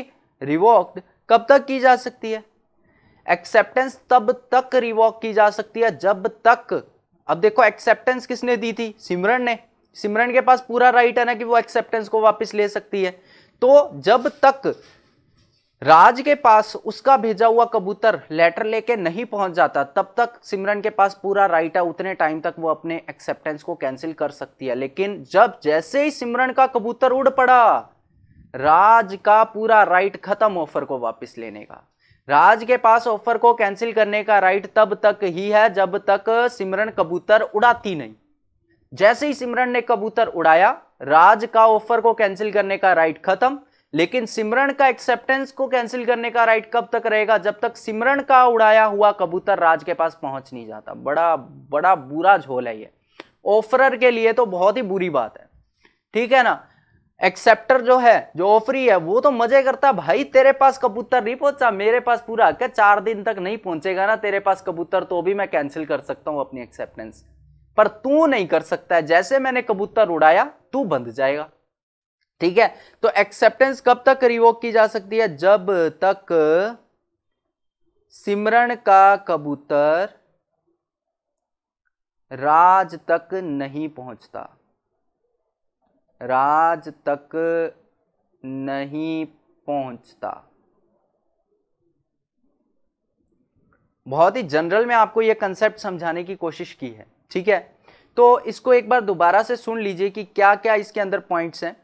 revoked कब तक की जा सकती है एक्सेप्टेंस तब तक रिवॉक की जा सकती है जब तक अब देखो एक्सेप्टेंस किसने दी थी सिमरन ने सिमरन के पास पूरा राइट है ना कि वो एक्सेप्टेंस को वापस ले सकती है तो जब तक राज के पास उसका भेजा हुआ कबूतर लेटर लेके नहीं पहुंच जाता तब तक सिमरन के पास पूरा राइट है उतने टाइम तक वो अपने एक्सेप्टेंस को कैंसिल कर सकती है लेकिन जब जैसे ही सिमरन का कबूतर उड़ पड़ा राज का पूरा राइट खत्म ऑफर को वापस लेने का राज के पास ऑफर को कैंसिल करने का राइट तब तक ही है जब तक सिमरन कबूतर उड़ाती नहीं जैसे ही सिमरन ने कबूतर उड़ाया राज का ऑफर को कैंसिल करने का राइट खत्म लेकिन सिमरन का एक्सेप्टेंस को कैंसिल करने का राइट कब तक रहेगा जब तक सिमरन का उड़ाया हुआ कबूतर राज के पास पहुंच नहीं जाता बड़ा बड़ा बुरा झोल है ये ऑफरर के लिए तो बहुत ही बुरी बात है ठीक है ना एक्सेप्टर जो है जो ऑफरी है वो तो मजे करता भाई तेरे पास कबूतर नहीं पहुंचा मेरे पास पूरा क्या चार दिन तक नहीं पहुंचेगा ना तेरे पास कबूतर तो भी मैं कैंसिल कर सकता हूं अपनी एक्सेप्टेंस पर तू नहीं कर सकता है जैसे मैंने कबूतर उड़ाया तू बंद जाएगा ठीक है तो एक्सेप्टेंस कब तक रिवोक की जा सकती है जब तक सिमरन का कबूतर राज तक नहीं पहुंचता राज तक नहीं पहुंचता बहुत ही जनरल में आपको यह कंसेप्ट समझाने की कोशिश की है ठीक है तो इसको एक बार दोबारा से सुन लीजिए कि क्या क्या इसके अंदर पॉइंट्स हैं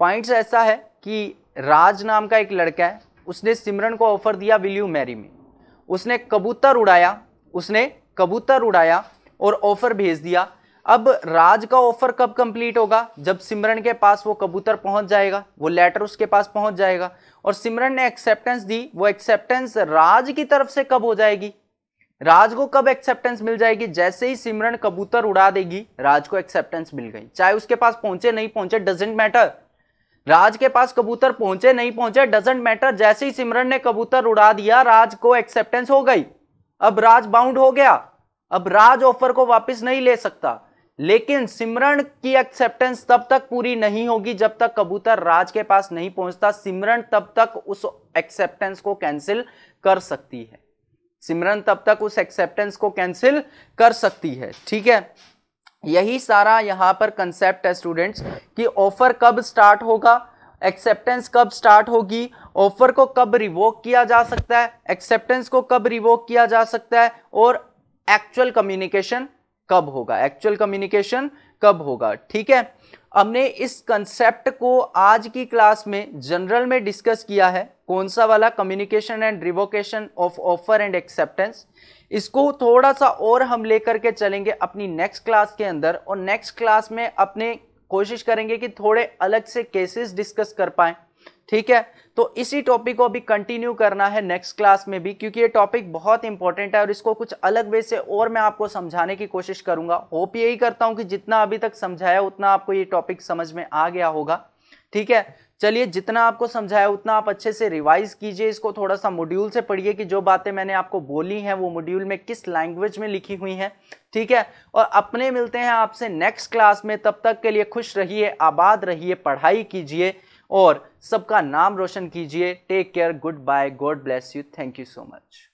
पॉइंट्स ऐसा है कि राज नाम का एक लड़का है उसने सिमरन को ऑफर दिया विल यू मैरी में उसने कबूतर उड़ाया उसने कबूतर उड़ाया और ऑफर भेज दिया अब राज का ऑफर कब कंप्लीट होगा जब सिमरन के पास वो कबूतर पहुंच जाएगा वो लेटर उसके पास पहुंच जाएगा और सिमरन ने एक्सेप्टेंस दी वो एक्सेप्टेंस राज की तरफ से कब हो जाएगी राज को कब एक्सेप्टेंस मिल जाएगी जैसे ही सिमरन कबूतर उड़ा देगी राज को एक्सेप्टेंस मिल गई चाहे उसके पास पहुंचे नहीं पहुंचे डजेंट मैटर राज के पास कबूतर पहुंचे नहीं पहुंचे डजेंट मैटर जैसे ही सिमरन ने कबूतर उड़ा दिया राज को एक्सेप्टेंस हो गई अब राज बाउंड हो गया अब राज ऑफर को वापस नहीं ले सकता लेकिन सिमरन की एक्सेप्टेंस तब तक पूरी नहीं होगी जब तक कबूतर राज के पास नहीं पहुंचता सिमरन तब तक उस एक्सेप्टेंस को कैंसिल कर सकती है सिमरन तब तक उस एक्सेप्टेंस को कैंसिल कर सकती है ठीक है यही सारा यहाँ पर कंसेप्ट है स्टूडेंट्स कि ऑफर कब स्टार्ट होगा एक्सेप्टेंस कब स्टार्ट होगी ऑफर को कब रिवोक किया जा सकता है एक्सेप्टेंस को कब रिवोक किया जा सकता है और एक्चुअल कम्युनिकेशन कब होगा एक्चुअल कम्युनिकेशन कब होगा ठीक है हमने इस कंसेप्ट को आज की क्लास में जनरल में डिस्कस किया है कौन सा वाला communication and revocation of offer and acceptance इसको थोड़ा सा और हम लेकर के चलेंगे अपनी नेक्स्ट क्लास के अंदर और नेक्स्ट क्लास में अपने कोशिश करेंगे कि थोड़े अलग से केसेस डिस्कस कर पाए ठीक है तो इसी टॉपिक को अभी कंटिन्यू करना है नेक्स्ट क्लास में भी क्योंकि ये टॉपिक बहुत इंपॉर्टेंट है और इसको कुछ अलग वे से और मैं आपको समझाने की कोशिश करूंगा होप यही करता हूं कि जितना अभी तक समझाया उतना आपको ये टॉपिक समझ में आ गया होगा ठीक है चलिए जितना आपको समझाया उतना आप अच्छे से रिवाइज कीजिए इसको थोड़ा सा मॉड्यूल से पढ़िए कि जो बातें मैंने आपको बोली हैं वो मॉड्यूल में किस लैंग्वेज में लिखी हुई हैं ठीक है और अपने मिलते हैं आपसे नेक्स्ट क्लास में तब तक के लिए खुश रहिए आबाद रहिए पढ़ाई कीजिए और सबका नाम रोशन कीजिए take care goodbye God bless you thank you so much